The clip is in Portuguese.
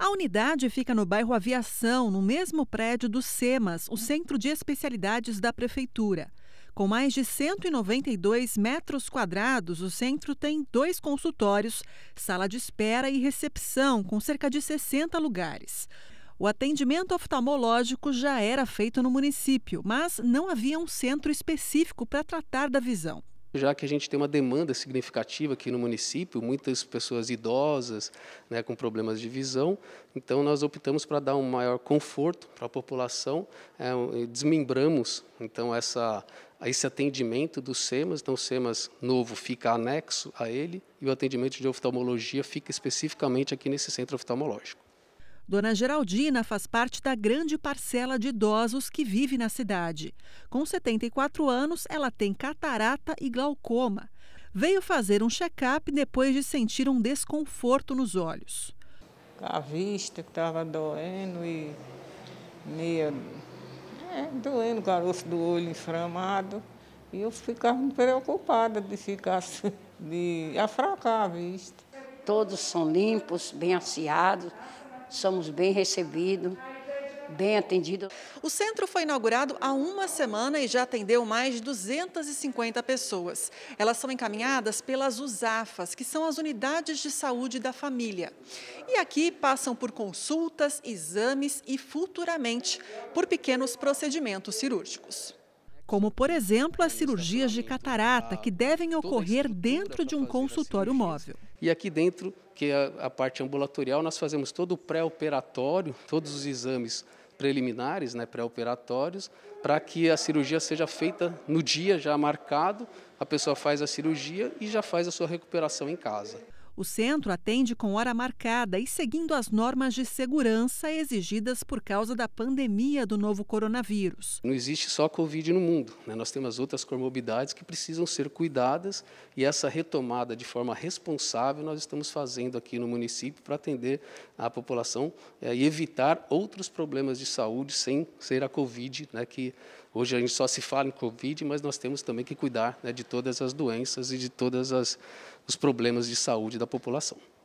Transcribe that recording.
A unidade fica no bairro Aviação, no mesmo prédio do SEMAS, o Centro de Especialidades da Prefeitura. Com mais de 192 metros quadrados, o centro tem dois consultórios, sala de espera e recepção, com cerca de 60 lugares. O atendimento oftalmológico já era feito no município, mas não havia um centro específico para tratar da visão já que a gente tem uma demanda significativa aqui no município, muitas pessoas idosas, né, com problemas de visão, então nós optamos para dar um maior conforto para a população, é, desmembramos então essa esse atendimento dos SEMAS. Então, o SEMAS novo fica anexo a ele e o atendimento de oftalmologia fica especificamente aqui nesse centro oftalmológico. Dona Geraldina faz parte da grande parcela de idosos que vive na cidade. Com 74 anos, ela tem catarata e glaucoma. Veio fazer um check-up depois de sentir um desconforto nos olhos. A vista que estava doendo e meio É, doendo, caroço do olho inflamado. E eu ficava preocupada de ficar de afracar a vista. Todos são limpos, bem assiados, somos bem recebidos bem atendido. O centro foi inaugurado há uma semana e já atendeu mais de 250 pessoas. Elas são encaminhadas pelas USAFAS, que são as unidades de saúde da família. E aqui passam por consultas, exames e futuramente por pequenos procedimentos cirúrgicos como, por exemplo, as cirurgias de catarata, que devem ocorrer dentro de um consultório móvel. E aqui dentro, que é a parte ambulatorial, nós fazemos todo o pré-operatório, todos os exames preliminares, né, pré-operatórios, para que a cirurgia seja feita no dia já marcado, a pessoa faz a cirurgia e já faz a sua recuperação em casa. O centro atende com hora marcada e seguindo as normas de segurança exigidas por causa da pandemia do novo coronavírus. Não existe só Covid no mundo, né? nós temos outras comorbidades que precisam ser cuidadas e essa retomada de forma responsável nós estamos fazendo aqui no município para atender a população é, e evitar outros problemas de saúde sem ser a Covid, né? que hoje a gente só se fala em Covid, mas nós temos também que cuidar né, de todas as doenças e de todos os problemas de saúde da população.